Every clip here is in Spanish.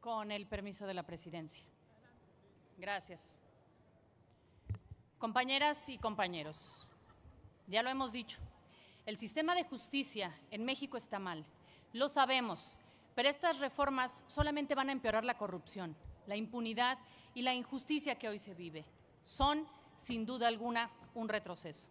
Con el permiso de la presidencia. Gracias. Compañeras y compañeros, ya lo hemos dicho, el sistema de justicia en México está mal, lo sabemos, pero estas reformas solamente van a empeorar la corrupción, la impunidad y la injusticia que hoy se vive. Son, sin duda alguna, un retroceso.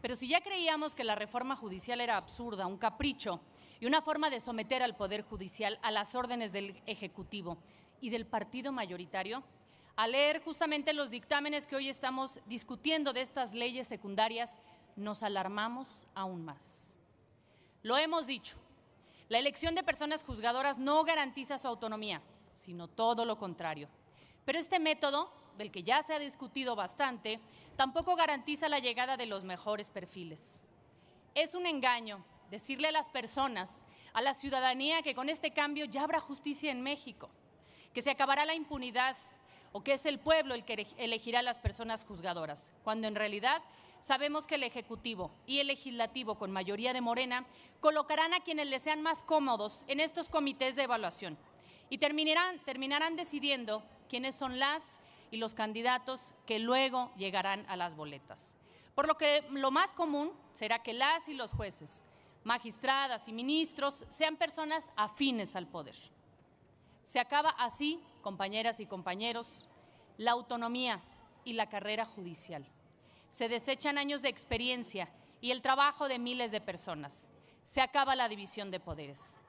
Pero si ya creíamos que la reforma judicial era absurda, un capricho, y una forma de someter al Poder Judicial a las órdenes del Ejecutivo y del partido mayoritario, al leer justamente los dictámenes que hoy estamos discutiendo de estas leyes secundarias, nos alarmamos aún más. Lo hemos dicho, la elección de personas juzgadoras no garantiza su autonomía, sino todo lo contrario. Pero este método, del que ya se ha discutido bastante, tampoco garantiza la llegada de los mejores perfiles. Es un engaño decirle a las personas, a la ciudadanía, que con este cambio ya habrá justicia en México, que se acabará la impunidad o que es el pueblo el que elegirá a las personas juzgadoras, cuando en realidad sabemos que el Ejecutivo y el Legislativo, con mayoría de Morena, colocarán a quienes les sean más cómodos en estos comités de evaluación y terminarán, terminarán decidiendo quiénes son las y los candidatos que luego llegarán a las boletas. Por lo que lo más común será que las y los jueces magistradas y ministros sean personas afines al poder. Se acaba así, compañeras y compañeros, la autonomía y la carrera judicial. Se desechan años de experiencia y el trabajo de miles de personas. Se acaba la división de poderes.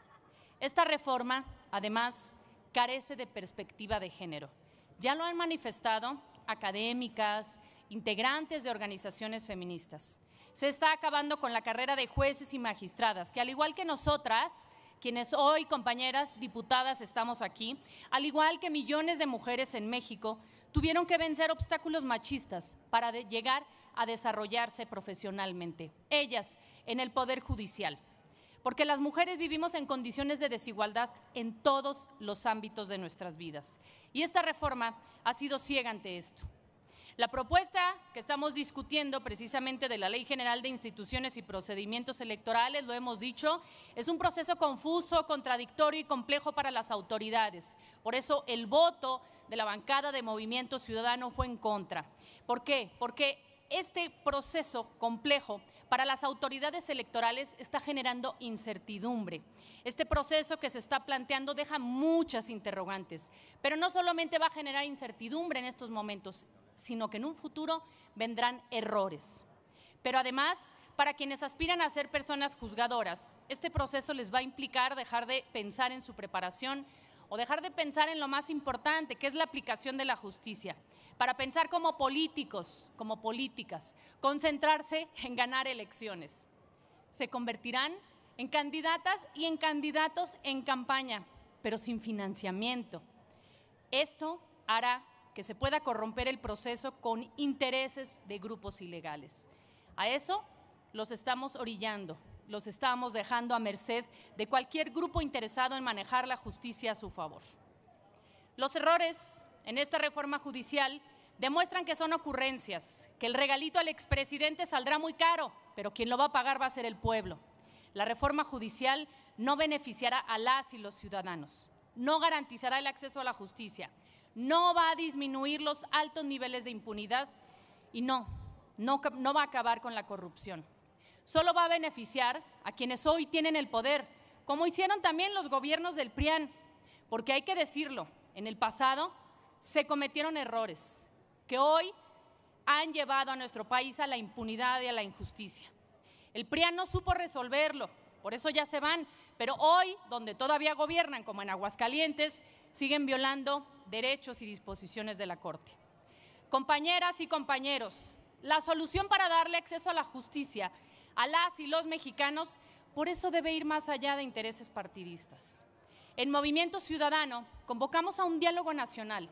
Esta reforma, además, carece de perspectiva de género. Ya lo han manifestado académicas, integrantes de organizaciones feministas se está acabando con la carrera de jueces y magistradas, que al igual que nosotras, quienes hoy, compañeras diputadas, estamos aquí, al igual que millones de mujeres en México, tuvieron que vencer obstáculos machistas para llegar a desarrollarse profesionalmente, ellas en el Poder Judicial, porque las mujeres vivimos en condiciones de desigualdad en todos los ámbitos de nuestras vidas. Y esta reforma ha sido ciega ante esto. La propuesta que estamos discutiendo precisamente de la Ley General de Instituciones y Procedimientos Electorales, lo hemos dicho, es un proceso confuso, contradictorio y complejo para las autoridades. Por eso el voto de la bancada de Movimiento Ciudadano fue en contra. ¿Por qué? Porque este proceso complejo para las autoridades electorales está generando incertidumbre. Este proceso que se está planteando deja muchas interrogantes, pero no solamente va a generar incertidumbre en estos momentos, sino que en un futuro vendrán errores. Pero además, para quienes aspiran a ser personas juzgadoras, este proceso les va a implicar dejar de pensar en su preparación o dejar de pensar en lo más importante, que es la aplicación de la justicia, para pensar como políticos, como políticas, concentrarse en ganar elecciones. Se convertirán en candidatas y en candidatos en campaña, pero sin financiamiento. Esto hará que se pueda corromper el proceso con intereses de grupos ilegales. A eso los estamos orillando, los estamos dejando a merced de cualquier grupo interesado en manejar la justicia a su favor. Los errores en esta reforma judicial demuestran que son ocurrencias, que el regalito al expresidente saldrá muy caro, pero quien lo va a pagar va a ser el pueblo. La reforma judicial no beneficiará a las y los ciudadanos, no garantizará el acceso a la justicia, no va a disminuir los altos niveles de impunidad y no, no, va a acabar con la corrupción. Solo va a beneficiar a quienes hoy tienen el poder, como hicieron también los gobiernos del PRIAN, porque hay que decirlo, en el pasado se cometieron errores que hoy han llevado a nuestro país a la impunidad y a la injusticia. El PRIAN no supo resolverlo, por eso ya se van. Pero hoy, donde todavía gobiernan, como en Aguascalientes, siguen violando derechos y disposiciones de la Corte. Compañeras y compañeros, la solución para darle acceso a la justicia a las y los mexicanos, por eso debe ir más allá de intereses partidistas. En Movimiento Ciudadano convocamos a un diálogo nacional.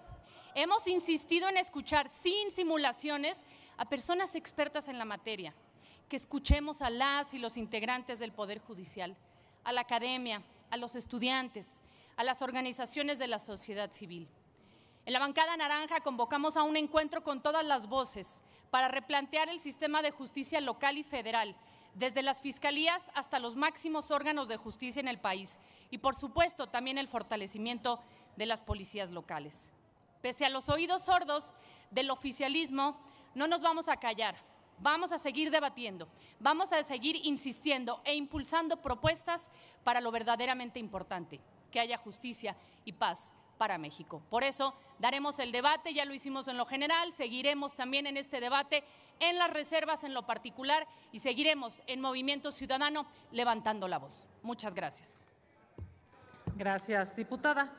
Hemos insistido en escuchar sin simulaciones a personas expertas en la materia que escuchemos a las y los integrantes del Poder Judicial, a la academia, a los estudiantes, a las organizaciones de la sociedad civil. En la bancada naranja convocamos a un encuentro con todas las voces para replantear el sistema de justicia local y federal, desde las fiscalías hasta los máximos órganos de justicia en el país y, por supuesto, también el fortalecimiento de las policías locales. Pese a los oídos sordos del oficialismo, no nos vamos a callar Vamos a seguir debatiendo, vamos a seguir insistiendo e impulsando propuestas para lo verdaderamente importante, que haya justicia y paz para México. Por eso daremos el debate, ya lo hicimos en lo general, seguiremos también en este debate en las reservas en lo particular y seguiremos en Movimiento Ciudadano levantando la voz. Muchas gracias. Gracias, diputada.